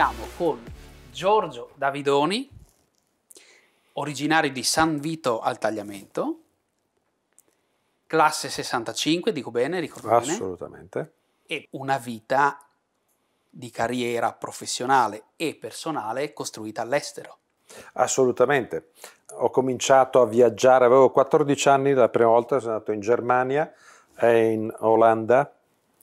siamo con Giorgio Davidoni, originario di San Vito al Tagliamento, classe 65, dico bene, ricordo Assolutamente. e una vita di carriera professionale e personale costruita all'estero. Assolutamente. Ho cominciato a viaggiare, avevo 14 anni, la prima volta sono andato in Germania e in Olanda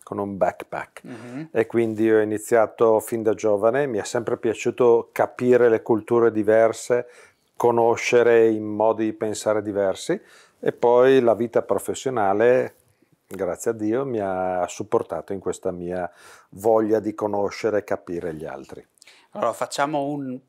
con un backpack mm-hmm. e quindi ho iniziato fin da giovane, mi è sempre piaciuto capire le culture diverse, conoscere i modi di pensare diversi e poi la vita professionale, grazie a Dio, mi ha supportato in questa mia voglia di conoscere e capire gli altri. Allora facciamo un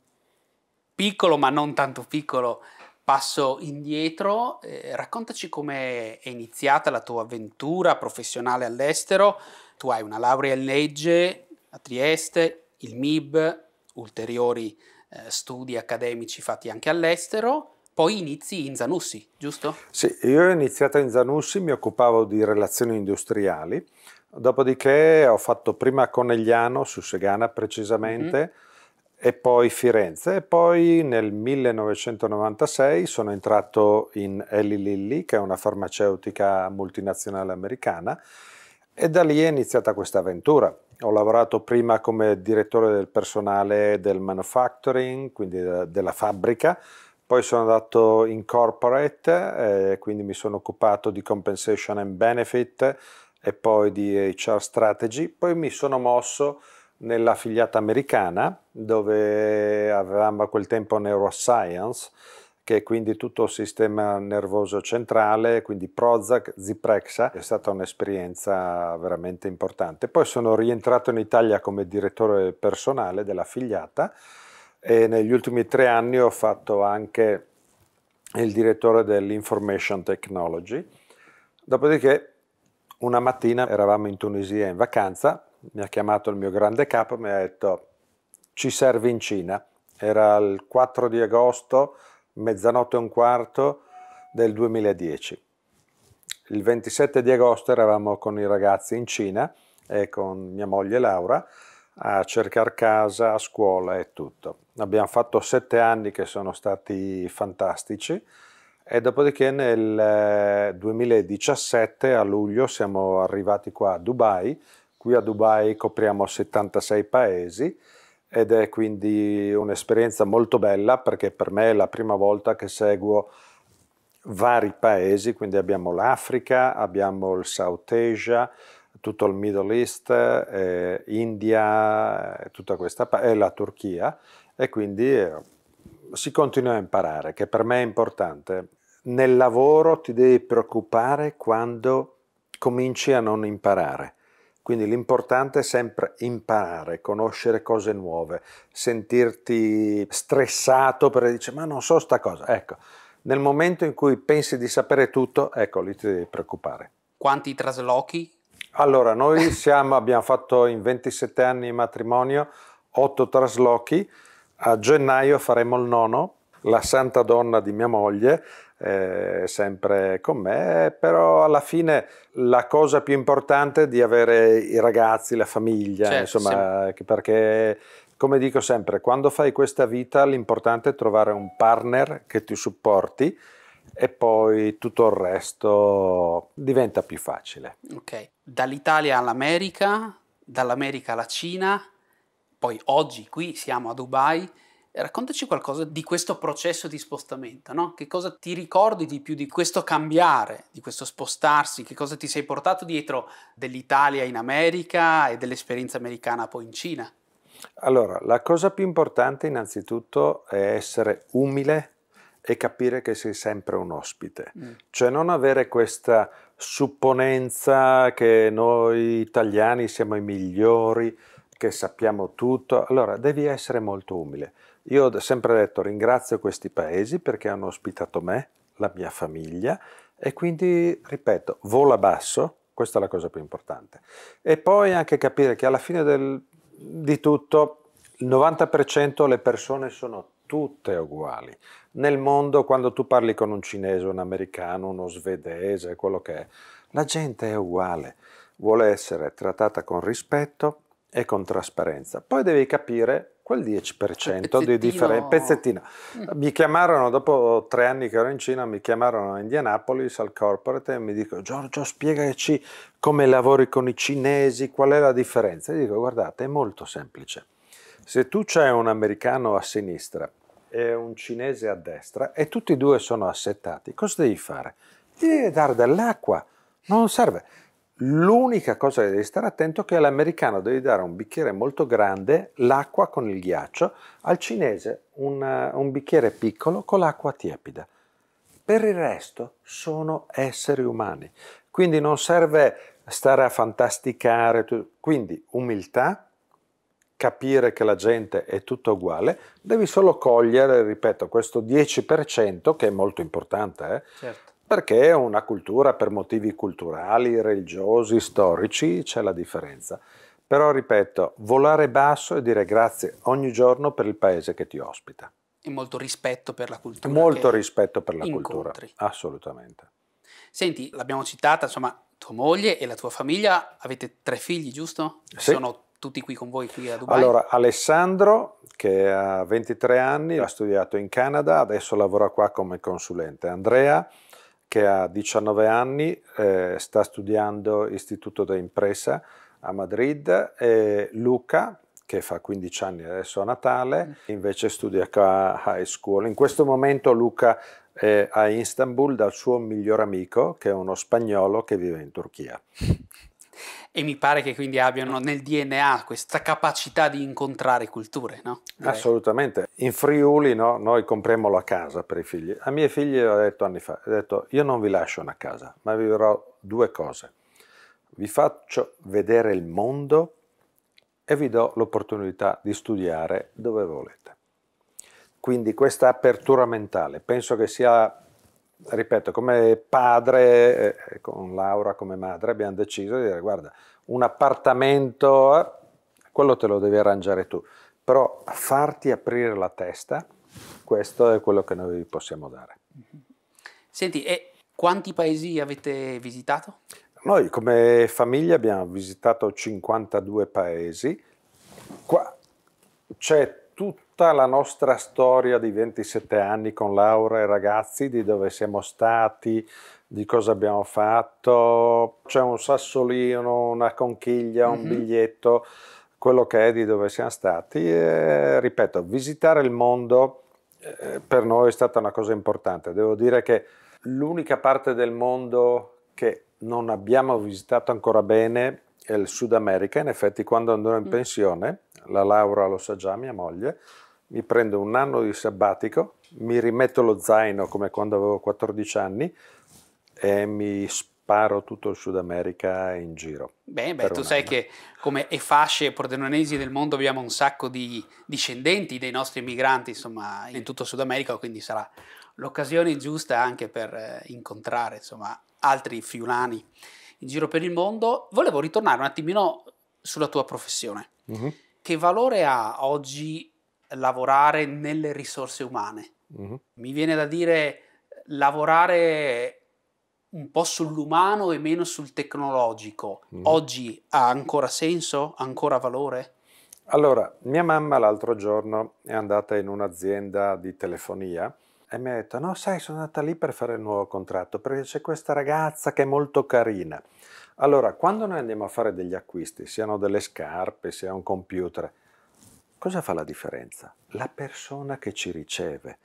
piccolo ma non tanto piccolo passo indietro, eh, raccontaci come è iniziata la tua avventura professionale all'estero. Tu hai una laurea in legge a Trieste, il MIB, ulteriori eh, studi accademici fatti anche all'estero. Poi inizi in Zanussi, giusto? Sì, io ho iniziato in Zanussi, mi occupavo di relazioni industriali, dopodiché ho fatto prima a Conegliano su Segana precisamente, mm-hmm e poi Firenze e poi nel 1996 sono entrato in Eli Lilly che è una farmaceutica multinazionale americana e da lì è iniziata questa avventura. Ho lavorato prima come direttore del personale del manufacturing, quindi della fabbrica, poi sono andato in corporate, eh, quindi mi sono occupato di compensation and benefit e poi di HR strategy, poi mi sono mosso nella filiata americana, dove avevamo a quel tempo Neuroscience, che è quindi tutto il sistema nervoso centrale, quindi Prozac, Ziprexa, è stata un'esperienza veramente importante. Poi sono rientrato in Italia come direttore personale della figliata e negli ultimi tre anni ho fatto anche il direttore dell'Information Technology. Dopodiché una mattina eravamo in Tunisia in vacanza, mi ha chiamato il mio grande capo e mi ha detto ci servi in Cina. Era il 4 di agosto, mezzanotte e un quarto del 2010. Il 27 di agosto eravamo con i ragazzi in Cina e con mia moglie Laura a cercare casa, a scuola e tutto. Abbiamo fatto sette anni che sono stati fantastici e dopodiché nel 2017 eh, a luglio siamo arrivati qua a Dubai Qui a Dubai copriamo 76 paesi ed è quindi un'esperienza molto bella perché per me è la prima volta che seguo vari paesi, quindi abbiamo l'Africa, abbiamo il South Asia, tutto il Middle East, eh, India, eh, tutta questa parte, e la Turchia e quindi eh, si continua a imparare, che per me è importante. Nel lavoro ti devi preoccupare quando cominci a non imparare quindi l'importante è sempre imparare, conoscere cose nuove, sentirti stressato per dire ma non so sta cosa. Ecco, nel momento in cui pensi di sapere tutto, ecco lì ti devi preoccupare. Quanti traslochi? Allora, noi siamo, abbiamo fatto in 27 anni di matrimonio 8 traslochi, a gennaio faremo il nono la santa donna di mia moglie, eh, sempre con me, però alla fine la cosa più importante è di avere i ragazzi, la famiglia, certo, insomma, sì. perché come dico sempre, quando fai questa vita l'importante è trovare un partner che ti supporti e poi tutto il resto diventa più facile. Ok, dall'Italia all'America, dall'America alla Cina, poi oggi qui siamo a Dubai Raccontaci qualcosa di questo processo di spostamento, no? Che cosa ti ricordi di più di questo cambiare, di questo spostarsi? Che cosa ti sei portato dietro dell'Italia in America e dell'esperienza americana poi in Cina? Allora, la cosa più importante innanzitutto è essere umile e capire che sei sempre un ospite, mm. cioè non avere questa supponenza che noi italiani siamo i migliori, che sappiamo tutto, allora devi essere molto umile. Io ho sempre detto ringrazio questi paesi perché hanno ospitato me, la mia famiglia e quindi, ripeto, vola basso, questa è la cosa più importante. E poi anche capire che alla fine del, di tutto il 90% le persone sono tutte uguali. Nel mondo quando tu parli con un cinese, un americano, uno svedese, quello che è, la gente è uguale, vuole essere trattata con rispetto e con trasparenza. Poi devi capire quel 10% di differenza, pezzettino. Mm. Mi chiamarono, dopo tre anni che ero in Cina, mi chiamarono a Indianapolis al corporate e mi dicono Giorgio spiegaci come lavori con i cinesi, qual è la differenza. E dico guardate è molto semplice. Se tu c'è un americano a sinistra e un cinese a destra e tutti e due sono assettati, cosa devi fare? Devi dare dell'acqua, non serve. L'unica cosa che devi stare attento è che all'americano devi dare un bicchiere molto grande l'acqua con il ghiaccio, al cinese un, eh, un bicchiere piccolo con l'acqua tiepida. Per il resto sono esseri umani, quindi non serve stare a fantasticare, quindi umiltà, capire che la gente è tutta uguale, devi solo cogliere, ripeto, questo 10% che è molto importante, eh? certo perché è una cultura per motivi culturali, religiosi, storici c'è la differenza. Però ripeto, volare basso e dire grazie ogni giorno per il paese che ti ospita. E molto rispetto per la cultura. Molto rispetto per la incontri. cultura, assolutamente. Senti, l'abbiamo citata, insomma, tua moglie e la tua famiglia, avete tre figli, giusto? Sì. Sono tutti qui con voi qui a Dubai? Allora, Alessandro, che ha 23 anni, ha studiato in Canada, adesso lavora qua come consulente. Andrea, che ha 19 anni, eh, sta studiando istituto da impresa a Madrid, e Luca, che fa 15 anni adesso a Natale, invece studia a high school. In questo momento Luca è a Istanbul dal suo miglior amico, che è uno spagnolo che vive in Turchia. E mi pare che quindi abbiano nel DNA questa capacità di incontrare culture, no? Direi. Assolutamente. In Friuli no, noi compriamo la casa per i figli. A miei figli ho detto anni fa, ho detto io non vi lascio una casa, ma vi darò due cose. Vi faccio vedere il mondo e vi do l'opportunità di studiare dove volete. Quindi questa apertura mentale penso che sia ripeto, come padre, eh, con Laura come madre, abbiamo deciso di dire, guarda, un appartamento, eh, quello te lo devi arrangiare tu, però farti aprire la testa, questo è quello che noi possiamo dare. Senti, e quanti paesi avete visitato? Noi come famiglia abbiamo visitato 52 paesi, qua c'è tutta la nostra storia di 27 anni con Laura e ragazzi, di dove siamo stati, di cosa abbiamo fatto, c'è un sassolino, una conchiglia, un mm -hmm. biglietto, quello che è di dove siamo stati. E, ripeto, visitare il mondo eh, per noi è stata una cosa importante. Devo dire che l'unica parte del mondo che non abbiamo visitato ancora bene è il Sud America, in effetti quando andrò in mm. pensione la laurea lo sa già, mia moglie, mi prendo un anno di sabbatico, mi rimetto lo zaino come quando avevo 14 anni e mi sparo tutto il Sud America in giro. Beh, beh tu sai anno. che come e fasce pordenonesi del mondo abbiamo un sacco di discendenti dei nostri migranti, insomma, in tutto Sud America, quindi sarà l'occasione giusta anche per eh, incontrare, insomma, altri friulani in giro per il mondo. Volevo ritornare un attimino sulla tua professione. Mm-hmm che valore ha oggi lavorare nelle risorse umane? Uh-huh. Mi viene da dire lavorare un po' sull'umano e meno sul tecnologico. Uh-huh. Oggi ha ancora senso? Ha ancora valore? Allora, mia mamma l'altro giorno è andata in un'azienda di telefonia e mi ha detto, no, sai, sono andata lì per fare il nuovo contratto perché c'è questa ragazza che è molto carina. Allora, quando noi andiamo a fare degli acquisti, siano delle scarpe, sia un computer, cosa fa la differenza? La persona che ci riceve,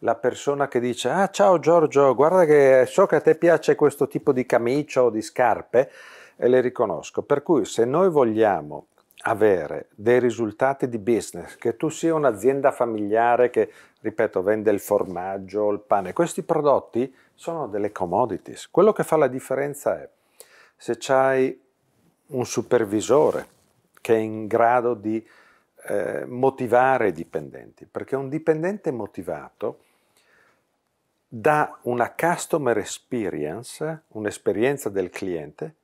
la persona che dice ah ciao Giorgio, guarda che so che a te piace questo tipo di camicia o di scarpe e le riconosco. Per cui se noi vogliamo avere dei risultati di business, che tu sia un'azienda familiare che, ripeto, vende il formaggio, il pane, questi prodotti sono delle commodities. Quello che fa la differenza è se c'hai un supervisore che è in grado di eh, motivare i dipendenti, perché un dipendente motivato dà una customer experience, un'esperienza del cliente,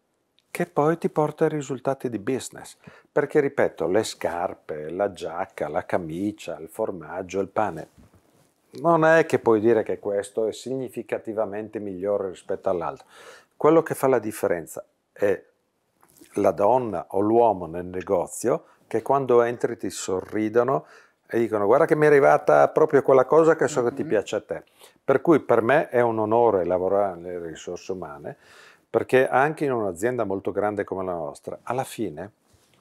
che poi ti porta ai risultati di business. Perché, ripeto, le scarpe, la giacca, la camicia, il formaggio, il pane, non è che puoi dire che questo è significativamente migliore rispetto all'altro. Quello che fa la differenza è la donna o l'uomo nel negozio che quando entri ti sorridono e dicono guarda che mi è arrivata proprio quella cosa che so che ti mm-hmm. piace a te. Per cui per me è un onore lavorare nelle risorse umane perché anche in un'azienda molto grande come la nostra, alla fine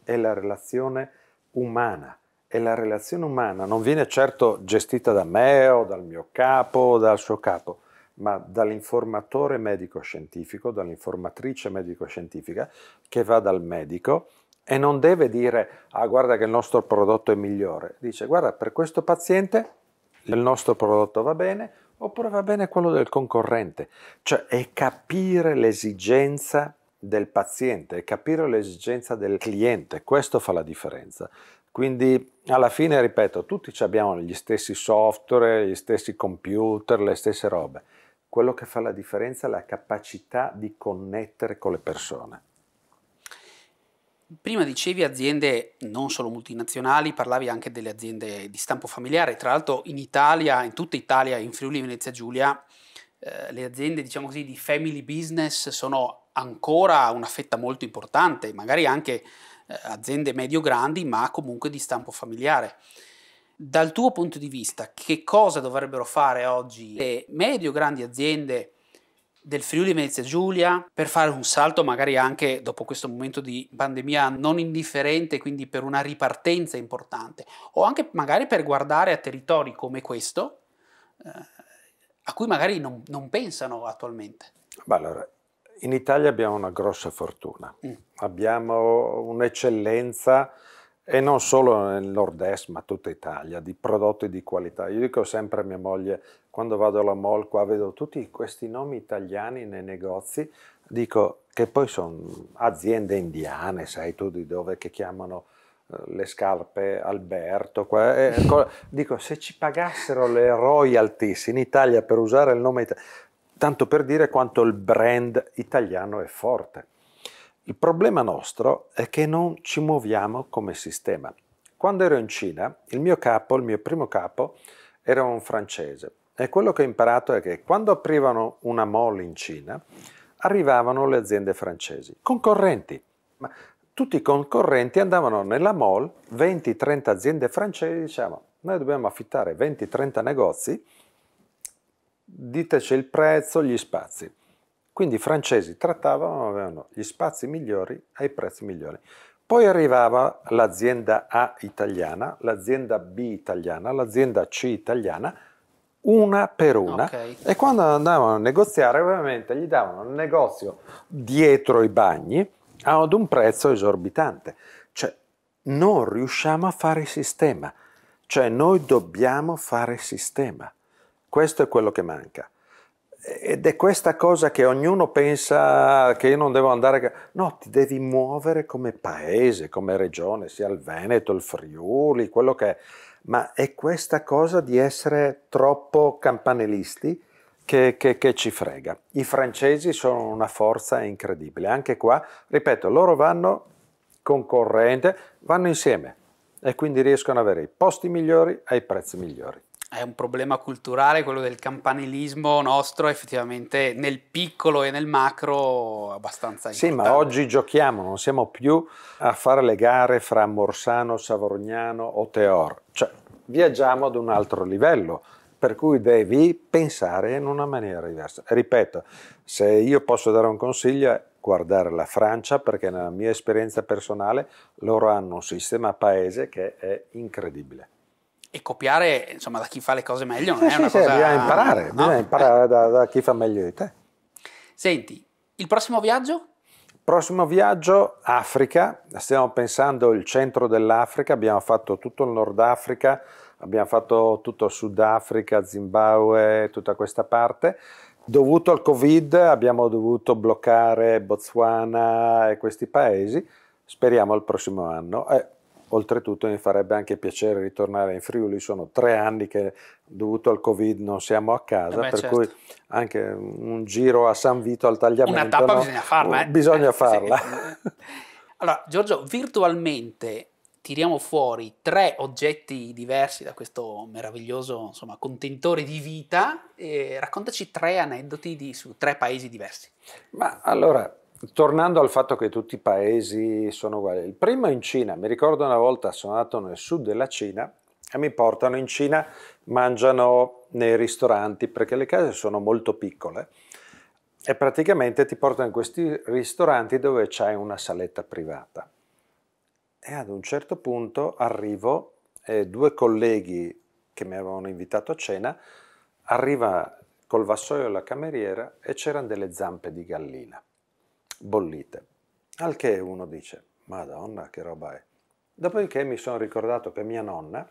è la relazione umana e la relazione umana non viene certo gestita da me o dal mio capo o dal suo capo, ma dall'informatore medico-scientifico, dall'informatrice medico-scientifica che va dal medico e non deve dire ah guarda che il nostro prodotto è migliore, dice guarda per questo paziente il nostro prodotto va bene oppure va bene quello del concorrente, cioè è capire l'esigenza del paziente, è capire l'esigenza del cliente, questo fa la differenza. Quindi alla fine, ripeto, tutti abbiamo gli stessi software, gli stessi computer, le stesse robe. Quello che fa la differenza è la capacità di connettere con le persone. Prima dicevi aziende non solo multinazionali, parlavi anche delle aziende di stampo familiare. Tra l'altro in Italia, in tutta Italia, in Friuli Venezia Giulia, eh, le aziende diciamo così, di family business sono ancora una fetta molto importante, magari anche eh, aziende medio-grandi, ma comunque di stampo familiare. Dal tuo punto di vista, che cosa dovrebbero fare oggi le medio-grandi aziende del Friuli Venezia Giulia per fare un salto magari anche dopo questo momento di pandemia non indifferente, quindi per una ripartenza importante, o anche magari per guardare a territori come questo eh, a cui magari non, non pensano attualmente? Beh, allora, in Italia abbiamo una grossa fortuna, mm. abbiamo un'eccellenza e non solo nel nord-est ma tutta Italia di prodotti di qualità. Io dico sempre a mia moglie quando vado alla mall qua vedo tutti questi nomi italiani nei negozi, dico che poi sono aziende indiane, sai tu di dove, che chiamano eh, le scarpe Alberto. Qua, e, eh, dico, se ci pagassero le royalties in Italia per usare il nome italiano, tanto per dire quanto il brand italiano è forte. Il problema nostro è che non ci muoviamo come sistema. Quando ero in Cina, il mio capo, il mio primo capo, era un francese e quello che ho imparato è che quando aprivano una mall in Cina, arrivavano le aziende francesi, concorrenti. Ma tutti i concorrenti andavano nella mall, 20-30 aziende francesi, diciamo, noi dobbiamo affittare 20-30 negozi, diteci il prezzo, gli spazi. Quindi i francesi trattavano, avevano gli spazi migliori ai prezzi migliori. Poi arrivava l'azienda A italiana, l'azienda B italiana, l'azienda C italiana, una per una. Okay. E quando andavano a negoziare, ovviamente gli davano un negozio dietro i bagni ad un prezzo esorbitante. Cioè, non riusciamo a fare sistema. Cioè, noi dobbiamo fare sistema. Questo è quello che manca. Ed è questa cosa che ognuno pensa che io non devo andare... No, ti devi muovere come paese, come regione, sia il Veneto, il Friuli, quello che è. Ma è questa cosa di essere troppo campanilisti che, che, che ci frega. I francesi sono una forza incredibile. Anche qua, ripeto, loro vanno concorrente, vanno insieme e quindi riescono ad avere i posti migliori ai prezzi migliori è un problema culturale, quello del campanilismo nostro, effettivamente nel piccolo e nel macro abbastanza importante. Sì, ma oggi giochiamo, non siamo più a fare le gare fra Morsano, Savrognano o Teor, cioè viaggiamo ad un altro livello, per cui devi pensare in una maniera diversa. Ripeto, se io posso dare un consiglio è guardare la Francia perché nella mia esperienza personale loro hanno un sistema paese che è incredibile e copiare insomma, da chi fa le cose meglio non eh, è una sì, cosa... bisogna imparare, no? bisogna imparare da, da, chi fa meglio di te. Senti, il prossimo viaggio? Prossimo viaggio, Africa, stiamo pensando il centro dell'Africa, abbiamo fatto tutto il Nord Africa, abbiamo fatto tutto il Sud Africa, Zimbabwe, tutta questa parte. Dovuto al Covid abbiamo dovuto bloccare Botswana e questi paesi, speriamo il prossimo anno. Eh, oltretutto mi farebbe anche piacere ritornare in Friuli, sono tre anni che dovuto al Covid non siamo a casa, eh beh, per certo. cui anche un giro a San Vito al tagliamento. Una tappa no? bisogna farla. Eh? Bisogna eh, farla. Sì. Allora Giorgio, virtualmente tiriamo fuori tre oggetti diversi da questo meraviglioso insomma, contenitore di vita e raccontaci tre aneddoti di, su tre paesi diversi. Ma allora, Tornando al fatto che tutti i paesi sono uguali, il primo in Cina, mi ricordo una volta sono andato nel sud della Cina e mi portano in Cina, mangiano nei ristoranti perché le case sono molto piccole e praticamente ti portano in questi ristoranti dove c'è una saletta privata. E ad un certo punto arrivo e due colleghi che mi avevano invitato a cena, arriva col vassoio la cameriera e c'erano delle zampe di gallina bollite. Al che uno dice, madonna che roba è. Dopodiché mi sono ricordato che mia nonna,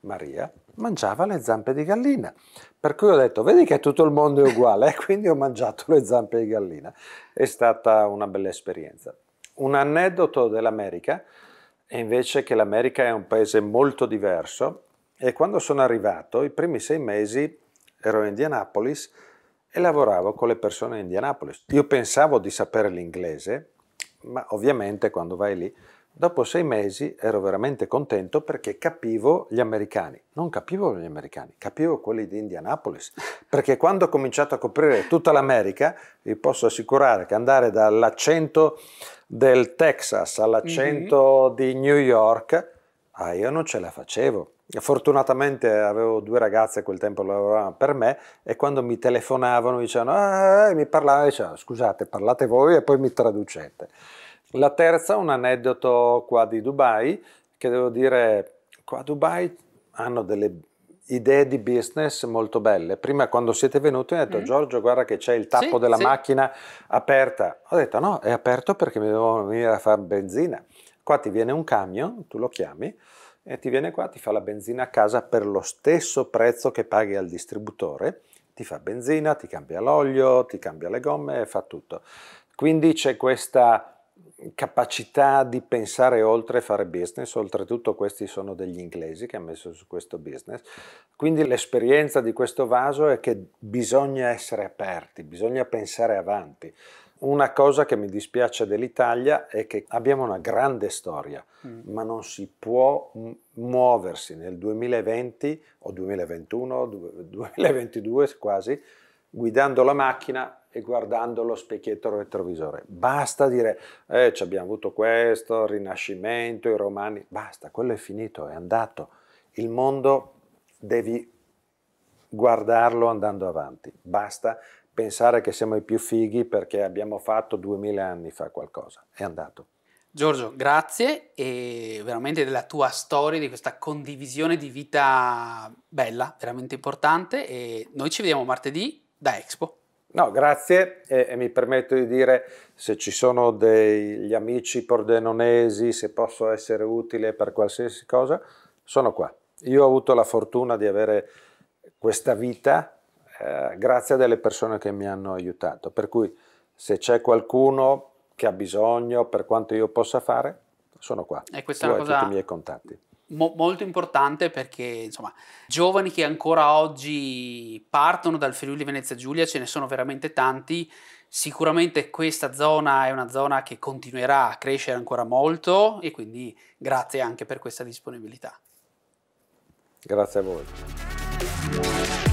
Maria, mangiava le zampe di gallina. Per cui ho detto, vedi che tutto il mondo è uguale, quindi ho mangiato le zampe di gallina. È stata una bella esperienza. Un aneddoto dell'America, invece che l'America è un paese molto diverso, e quando sono arrivato, i primi sei mesi ero in Indianapolis, e lavoravo con le persone a Indianapolis. Io pensavo di sapere l'inglese, ma ovviamente quando vai lì, dopo sei mesi ero veramente contento perché capivo gli americani. Non capivo gli americani, capivo quelli di Indianapolis, perché quando ho cominciato a coprire tutta l'America, vi posso assicurare che andare dall'accento del Texas all'accento mm -hmm. di New York, ah, io non ce la facevo Fortunatamente avevo due ragazze a quel tempo lavoravano per me e quando mi telefonavano dicevano, ah, mi parlavano, dicevano, scusate, parlate voi e poi mi traducete. La terza, un aneddoto qua di Dubai, che devo dire, qua a Dubai hanno delle idee di business molto belle. Prima quando siete venuti ho detto mm. Giorgio guarda che c'è il tappo sì, della sì. macchina aperta. Ho detto no, è aperto perché mi devo venire a fare benzina. Qua ti viene un camion, tu lo chiami, e ti viene qua, ti fa la benzina a casa per lo stesso prezzo che paghi al distributore, ti fa benzina, ti cambia l'olio, ti cambia le gomme, fa tutto. Quindi c'è questa capacità di pensare oltre e fare business, oltretutto questi sono degli inglesi che hanno messo su questo business, quindi l'esperienza di questo vaso è che bisogna essere aperti, bisogna pensare avanti. Una cosa che mi dispiace dell'Italia è che abbiamo una grande storia, mm. ma non si può muoversi nel 2020 o 2021, 2022 quasi, guidando la macchina e guardando lo specchietto retrovisore. Basta dire, eh, ci abbiamo avuto questo, il Rinascimento, i Romani, basta, quello è finito, è andato. Il mondo devi guardarlo andando avanti, basta pensare che siamo i più fighi perché abbiamo fatto 2000 anni fa qualcosa. È andato. Giorgio, grazie e veramente della tua storia, di questa condivisione di vita bella, veramente importante e noi ci vediamo martedì da Expo. No, grazie e, e mi permetto di dire se ci sono degli amici pordenonesi, se posso essere utile per qualsiasi cosa, sono qua. Io ho avuto la fortuna di avere questa vita eh, grazie a delle persone che mi hanno aiutato. Per cui se c'è qualcuno che ha bisogno per quanto io possa fare, sono qua. E questa tu è una cosa... tutti i miei contatti. molto importante perché insomma giovani che ancora oggi partono dal Friuli Venezia Giulia ce ne sono veramente tanti sicuramente questa zona è una zona che continuerà a crescere ancora molto e quindi grazie anche per questa disponibilità grazie a voi